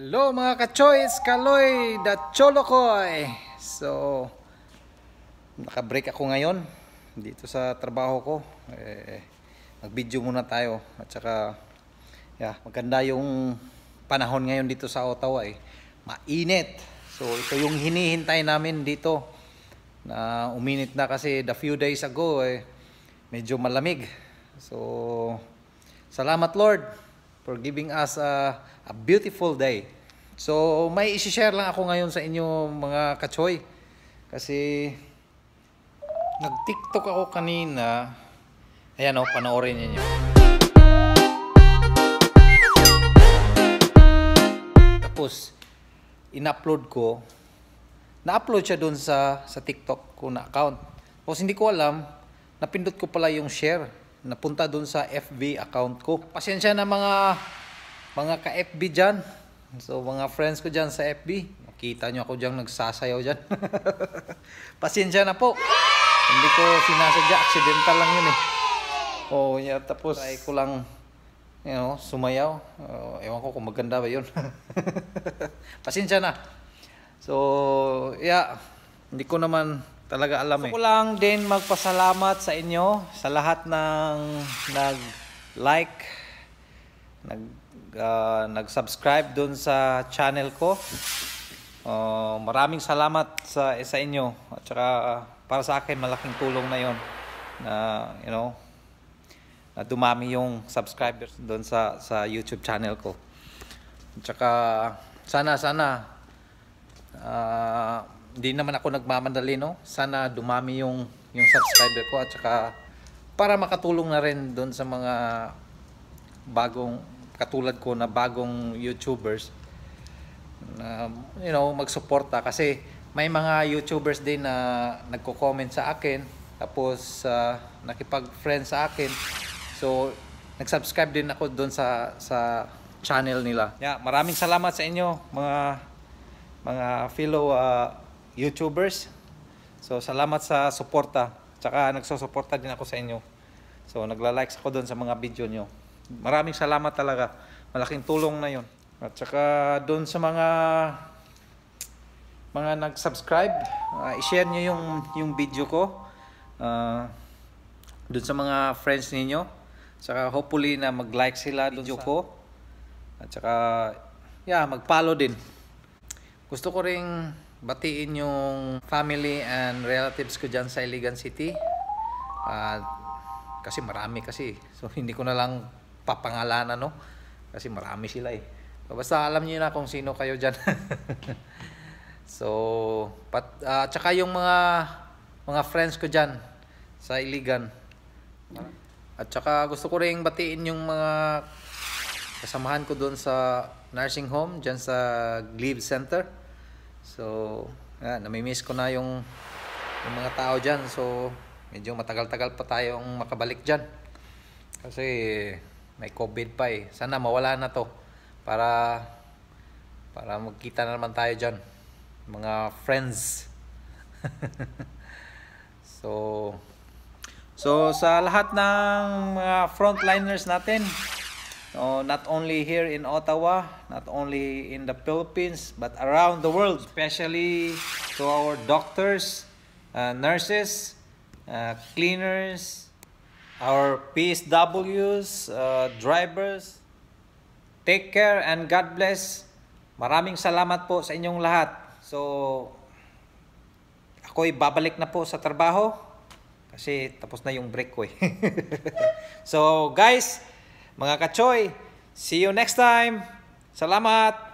Hello mga ka-choice, kaloy, da cholokoy. Eh. So, naka-break ako ngayon dito sa trabaho ko. Eh, Mag-video muna tayo at saka yeah, maganda yung panahon ngayon dito sa Ottawa eh. Mainit. So, ito yung hinihintay namin dito na uminit na kasi the few days ago eh medyo malamig. So, salamat Lord for giving us a, a beautiful day. So, may isi-share lang ako ngayon sa inyo mga kachoy. Kasi, nag-tiktok ako kanina. Ayan o, oh, panoorin ninyo. Tapos, in-upload ko. Na-upload siya dun sa, sa TikTok ko na account. Tapos, hindi ko alam, napindot ko pala yung share napunta dun sa FB account ko. Pasensya na mga mga ka-FB dyan. So mga friends ko dyan sa FB. Makita nyo ako dyan nagsasayaw dyan. Pasensya na po. Hindi ko sinasadya. Accidental lang yun eh. Oh, yeah, tapos try ko lang you know, sumayaw. Uh, ewan ko kung maganda ba yun. Pasensya na. So, yeah. Hindi ko naman talaga alam eh. Gusto lang din magpasalamat sa inyo sa lahat ng nag-like, nag, uh, nag-subscribe doon sa channel ko. Uh, maraming salamat sa, sa inyo at saka uh, para sa akin malaking tulong na yon na you know na dumami yung subscribers doon sa sa YouTube channel ko. At saka sana sana uh, hindi naman ako nagmamadali, no? Sana dumami yung, yung subscriber ko at saka para makatulong na rin doon sa mga bagong, katulad ko na bagong YouTubers na, you know, magsuporta kasi may mga YouTubers din na nagko-comment sa akin tapos uh, nakipag-friend sa akin so nag-subscribe din ako doon sa sa channel nila. Yeah, maraming salamat sa inyo mga mga fellow uh, YouTubers. So, salamat sa suporta. Tsaka nagsusuporta din ako sa inyo. So, nagla-likes ako doon sa mga video nyo. Maraming salamat talaga. Malaking tulong na yon. At tsaka doon sa mga mga nag-subscribe, uh, i-share nyo yung, yung video ko. Uh, ah, doon sa mga friends ninyo. Tsaka hopefully na mag-like sila doon sa video ko. At tsaka, yeah, mag-follow din. Gusto ko ring batiin yung family and relatives ko dyan sa Iligan City. Uh, kasi marami kasi. So hindi ko na lang papangalanan no. Kasi marami sila eh. So, basta alam niyo na kung sino kayo dyan. so, pat, uh, tsaka yung mga mga friends ko dyan sa Iligan. At tsaka gusto ko ring batiin yung mga kasamahan ko doon sa nursing home, dyan sa Glebe Center. So, yan, namimiss ko na yung, yung mga tao dyan. So, medyo matagal-tagal pa tayong makabalik dyan. Kasi may COVID pa eh. Sana mawala na to para para magkita na naman tayo dyan. Mga friends. so, so sa lahat ng mga frontliners natin, So not only here in Ottawa, not only in the Philippines, but around the world, especially to our doctors, uh, nurses, uh, cleaners, our PSWs, uh, drivers. Take care and God bless. Maraming salamat po sa inyong lahat. So, ako'y babalik na po sa trabaho kasi tapos na yung break ko eh. so, guys, mga kachoy, see you next time. Salamat!